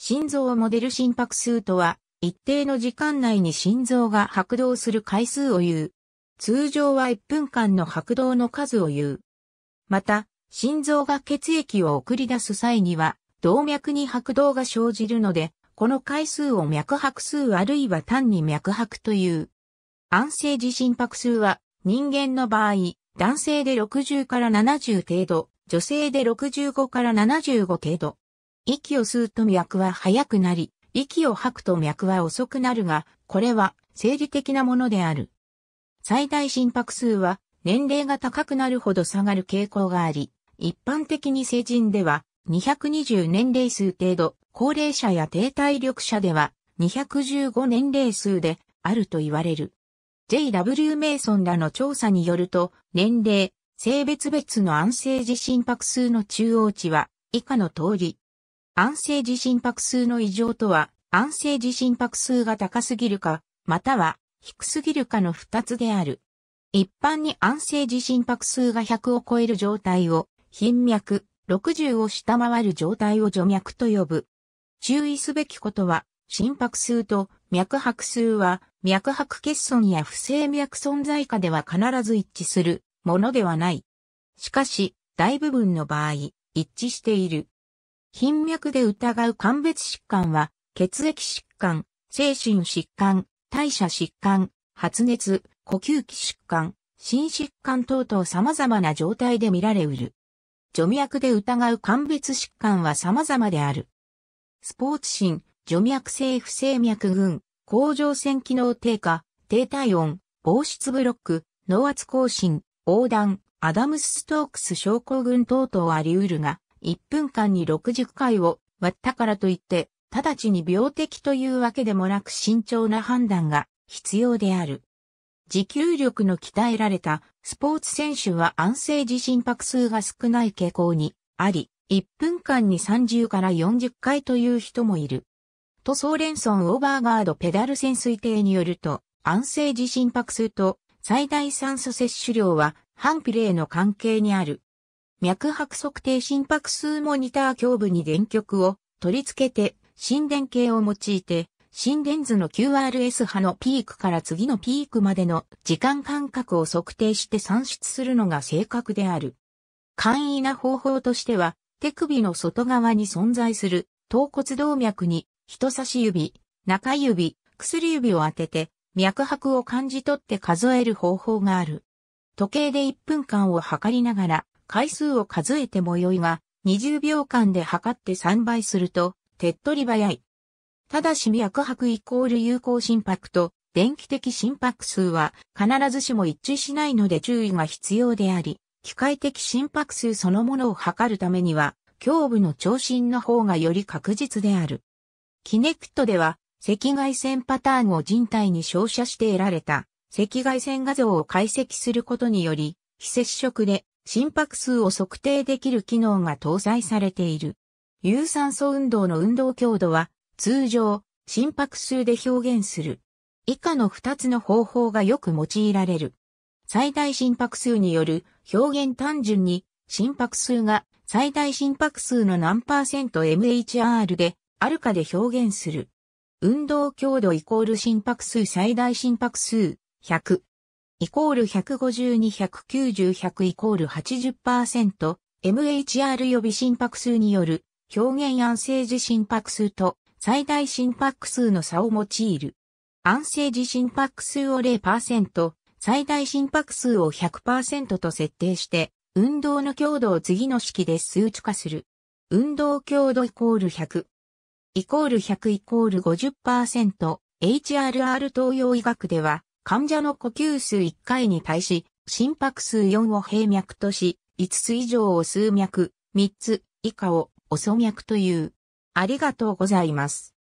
心臓モデル心拍数とは、一定の時間内に心臓が拍動する回数を言う。通常は1分間の拍動の数を言う。また、心臓が血液を送り出す際には、動脈に拍動が生じるので、この回数を脈拍数あるいは単に脈拍という。安静時心拍数は、人間の場合、男性で60から70程度、女性で65から75程度。息を吸うと脈は速くなり、息を吐くと脈は遅くなるが、これは生理的なものである。最大心拍数は年齢が高くなるほど下がる傾向があり、一般的に成人では220年齢数程度、高齢者や低体力者では215年齢数であると言われる。J.W. メイソンらの調査によると、年齢、性別別の安静時心拍数の中央値は以下の通り、安静時心拍数の異常とは、安静時心拍数が高すぎるか、または低すぎるかの二つである。一般に安静時心拍数が100を超える状態を、頻脈、60を下回る状態を除脈と呼ぶ。注意すべきことは、心拍数と脈拍数は、脈拍欠損や不正脈存在下では必ず一致するものではない。しかし、大部分の場合、一致している。頻脈で疑う鑑別疾患は、血液疾患、精神疾患、代謝疾患、発熱、呼吸器疾患、心疾患等々様々な状態で見られうる。除脈で疑う鑑別疾患は様々である。スポーツ心、除脈性不整脈群、甲状腺機能低下、低体温、防湿ブロック、脳圧亢進、横断、アダムス・ストークス症候群等々あり得るが、1分間に60回を割ったからといって、直ちに病的というわけでもなく慎重な判断が必要である。持久力の鍛えられたスポーツ選手は安静時心拍数が少ない傾向にあり、1分間に30から40回という人もいる。塗装連ンオーバーガードペダル潜水艇によると、安静時心拍数と最大酸素摂取量は反比例の関係にある脈拍測定心拍数モニター胸部に電極を取り付けて、心電計を用いて、心電図の QRS 波のピークから次のピークまでの時間間隔を測定して算出するのが正確である。簡易な方法としては、手首の外側に存在する頭骨動脈に人差し指、中指、薬指を当てて脈拍を感じ取って数える方法がある。時計で1分間を測りながら回数を数えても良いが、20秒間で測って3倍すると、手っ取り早い。ただし脈拍イコール有効心拍と、電気的心拍数は必ずしも一致しないので注意が必要であり、機械的心拍数そのものを測るためには、胸部の聴診の方がより確実である。キネクトでは、赤外線パターンを人体に照射して得られた、赤外線画像を解析することにより、非接触で心拍数を測定できる機能が搭載されている。有酸素運動の運動強度は通常心拍数で表現する。以下の2つの方法がよく用いられる。最大心拍数による表現単純に心拍数が最大心拍数の何パーセント MHR であるかで表現する。運動強度イコール心拍数最大心拍数100イコール152-190-100イコール80%、MHR 予備心拍数による表現安静時心拍数と最大心拍数の差を用いる。安静時心拍数を0%、最大心拍数を100%と設定して、運動の強度を次の式で数値化する。運動強度イコール100。イコール100イコール50%、HRR 東洋医学では、患者の呼吸数1回に対し、心拍数4を平脈とし、5つ以上を数脈、3つ以下を遅脈という。ありがとうございます。